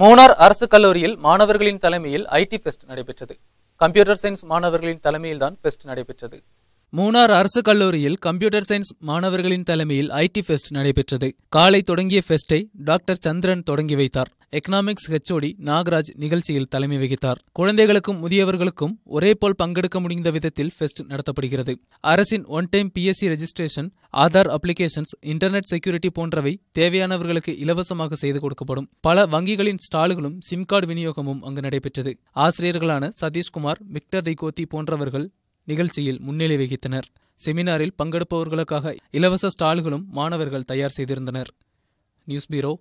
மௌனார் அரசு கல்லூரியில் மாணவர்களின் தலைமையில் ஐடி பெஸ்ட் நடைபெற்றது கம்ப்யூட்டர் சயின்ஸ் மாணவர்களின் தலைமையில் தான் பெஸ்ட் நடைபெற்றது மூணார் அரசு கல்லூரியில் கம்ப்யூட்டர் சயின்ஸ் மாணவர்களின் தலைமையில் ஐடி ஃபெஸ்ட் நடைபெற்றது காலை தொடங்கிய ஃபெஸ்டை டாக்டர் சந்திரன் தொடங்கி வைத்தார் எக்கனாமிக்ஸ் ஹெச்ஓடி நாகராஜ் நிகழ்ச்சியில் தலைமை வகித்தார் குழந்தைகளுக்கும் முதியவர்களுக்கும் ஒரே போல் பங்கெடுக்க முடிந்த விதத்தில் ஃபெஸ்ட் நடத்தப்படுகிறது அரசின் one time PSC registration Aadhaar applications internet security போன்றவை தேவையானவர்களுக்கு இலவசமாக செய்து கொடுக்கப்படும் பல வங்கிகளின் ஸ்டால்களும் சிம் கார்டு விநியோகமும் அங்கு நடைபெற்றது ஆசிரியர்களான சதீஷ்குமார் விக்டர் ரிகோத்தி போன்றவர்கள் நிகழ்ச்சியில் முன்னிலை வகித்தனர் செமினாரில் பங்கெடுப்பவர்களுக்காக இலவச ஸ்டால்களும் மாணவர்கள் தயார் செய்திருந்தனர் நியூஸ் பீரோ